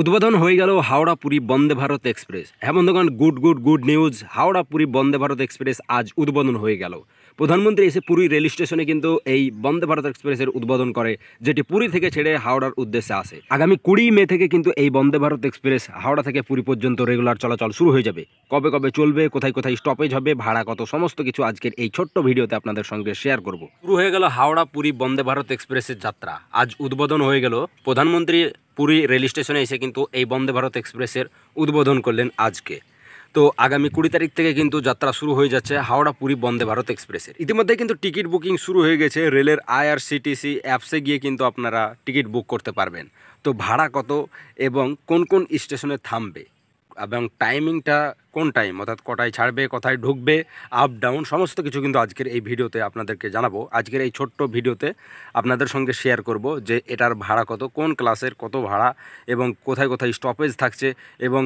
উদ্বোধন হয়ে গেল হাওড়া পুরী বন্দে ভারত এক্সপ্রেস হ্যাঁ বন্ধুগণ good good good news Howrah Puri Vande Bharat express আজ উদ্বোধন হয়ে গেল প্রধানমন্ত্রী এসে পুরী রেল স্টেশনে কিন্তু এই বন্দে ভারত এক্সপ্রেসের উদ্বোধন করে যেটি পুরী থেকে ছেড়ে হাওড়ার উদ্দেশ্যে আসে আগামী কুড়ি মে থেকে কিন্তু এই বন্দে ভারত এক্সপ্রেস হাওড়া থেকে পুরী পর্যন্ত রেগুলার চলাচল শুরু হয়ে যাবে কবে কবে চলবে কোথায় কোথায় স্টপেজ হবে ভাড়া কত সমস্ত কিছু আজকের এই ছোট্ট ভিডিওতে আপনাদের সঙ্গে শেয়ার করব শুরু হয়ে গেল হাওড়া পুরী বন্দে ভারত এক্সপ্রেসের যাত্রা আজ উদ্বোধন হয়ে গেল প্রধানমন্ত্রী পুরী রেল স্টেশনে এসে কিন্তু এই বন্দে ভারত এক্সপ্রেসের উদ্বোধন করলেন আজকে তো আগামী কুড়ি তারিখ থেকে কিন্তু যাত্রা শুরু হয়ে যাচ্ছে হাওড়া পুরী বন্দে ভারত এক্সপ্রেসের ইতিমধ্যে কিন্তু টিকিট বুকিং শুরু হয়ে গেছে রেলের আইআরসিটিসি অ্যাপসে গিয়ে কিন্তু আপনারা টিকিট বুক করতে পারবেন তো ভাড়া কত এবং কোন কোন স্টেশনে থামবে এবং টাইমিংটা কোন টাইম অর্থাৎ কটায় ছাড়বে কোথায় ঢুকবে আপ ডাউন সমস্ত কিছু কিন্তু আজকের এই ভিডিওতে আপনাদেরকে জানাবো আজকের এই ছোট্ট ভিডিওতে আপনাদের সঙ্গে শেয়ার করব যে এটার ভাড়া কত কোন ক্লাসের কত ভাড়া এবং কোথায় কোথায় স্টপেজ থাকছে এবং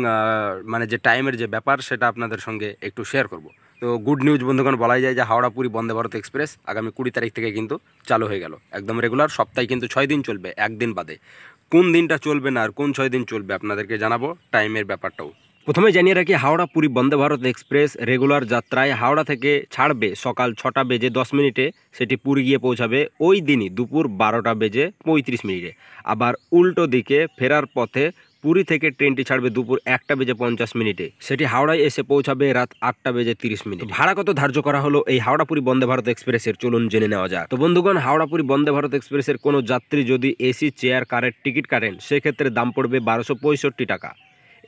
মানে যে টাইমের যে ব্যাপার সেটা আপনাদের সঙ্গে একটু শেয়ার করব তো গুড নিউজ বন্ধুগণ বলাই যায় যে হাওড়া পুরী বন্দে ভারত এক্সপ্রেস আগামী কুড়ি তারিখ থেকে কিন্তু চালু হয়ে গেল একদম রেগুলার সপ্তাহে কিন্তু ছয় দিন চলবে একদিন বাদে কোন দিনটা চলবে না আর কোন ছয় দিন চলবে আপনাদেরকে জানাবো টাইমের ব্যাপারটাও প্রথমে জানিয়ে রাখি হাওড়া পুরী বন্দে ভারত এক্সপ্রেস রেগুলার যাত্রায় হাওড়া থেকে ছাড়বে সকাল ছটা বেজে দশ মিনিটে সেটি পুরী গিয়ে পৌঁছাবে ওই দিনই দুপুর বারোটা বেজে পঁয়ত্রিশ মিনিটে আবার উল্টো দিকে ফেরার পথে পুরী থেকে ট্রেনটি ছাড়বে দুপুর একটা বেজে পঞ্চাশ মিনিটে সেটি হাওড়ায় এসে পৌঁছাবে রাত আটটা বেজে তিরিশ মিনিট ভাড়া কত ধার্য করা হলো এই হাওড়া পুরী বন্দে ভারত এক্সপ্রেসের চলুন জেনে নেওয়া যাক তো বন্ধুগণ হাওড়া পুরী বন্দে ভারত এক্সপ্রেসের কোনো যাত্রী যদি এসি চেয়ার কারের টিকিট কাটেন সেক্ষেত্রে দাম পড়বে বারোশো পঁয়ষট্টি টাকা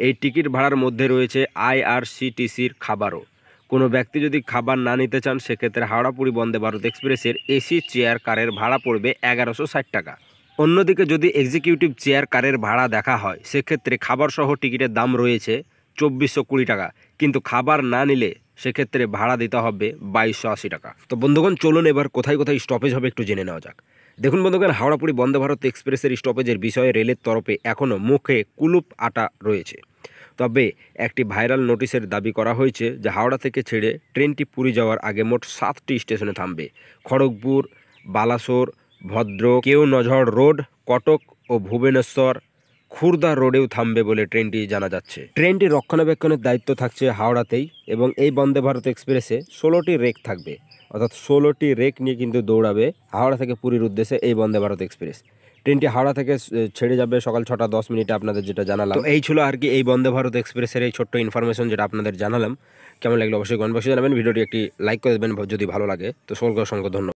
এই টিকিট ভাড়ার মধ্যে রয়েছে আইআরসিটিসির খাবারও কোনো ব্যক্তি যদি খাবার না নিতে চান সেক্ষেত্রে হাওড়া পুরী বন্দে ভারত এক্সপ্রেসের এসি চেয়ার কারের ভাড়া পড়বে এগারোশো ষাট টাকা অন্যদিকে যদি এক্সিকিউটিভ চেয়ার কারের ভাড়া দেখা হয় সেক্ষেত্রে খাবারসহ টিকিটের দাম রয়েছে চব্বিশশো কুড়ি টাকা কিন্তু খাবার না নিলে সেক্ষেত্রে ভাড়া দিতে হবে বাইশশো আশি টাকা তো বন্ধুগণ চলুন এবার কোথায় কোথায় স্টপেজ হবে একটু জেনে নেওয়া যাক দেখুন বন্ধুগণ হাওড়াপুরি বন্দে ভারত এক্সপ্রেসের স্টপেজের বিষয়ে রেলের তরফে এখনও মুখে কুলুপ আটা রয়েছে তবে একটি ভাইরাল নোটিশের দাবি করা হয়েছে যে হাওড়া থেকে ছেড়ে ট্রেনটি পুরী যাওয়ার আগে মোট সাতটি স্টেশনে থামবে খড়গপুর বালাসোর ভদ্র কেউ নজর রোড কটক ও ভুবনেশ্বর খুর্দা রোডেও থামবে বলে ট্রেনটি জানা যাচ্ছে ট্রেনটি রক্ষণাবেক্ষণের দায়িত্ব থাকছে হাওড়াতেই এবং এই বন্দে ভারত এক্সপ্রেসে ষোলোটি রেক থাকবে অর্থাৎ ষোলোটি রেক নিয়ে কিন্তু দৌড়াবে হাওড়া থেকে পুরীর উদ্দেশ্যে এই বন্দে ভারত এক্সপ্রেস ট্রেনটি হাওড়া থেকে ছেড়ে যাবে সকাল ছটা দশ মিনিটে আপনাদের যেটা জানালাম এই ছিল আর কি এই বন্দে ভারত এক্সপ্রেসের এই ছোট্ট ইনফরমেশন যেটা আপনাদের জানালাম কেমন লাগলো অবশ্যই কমেন্ট বক্সে জানাবেন ভিডিওটি একটি লাইক করে দেবেন যদি ভালো লাগে তো সকলকে অসংখ্য ধন্যবাদ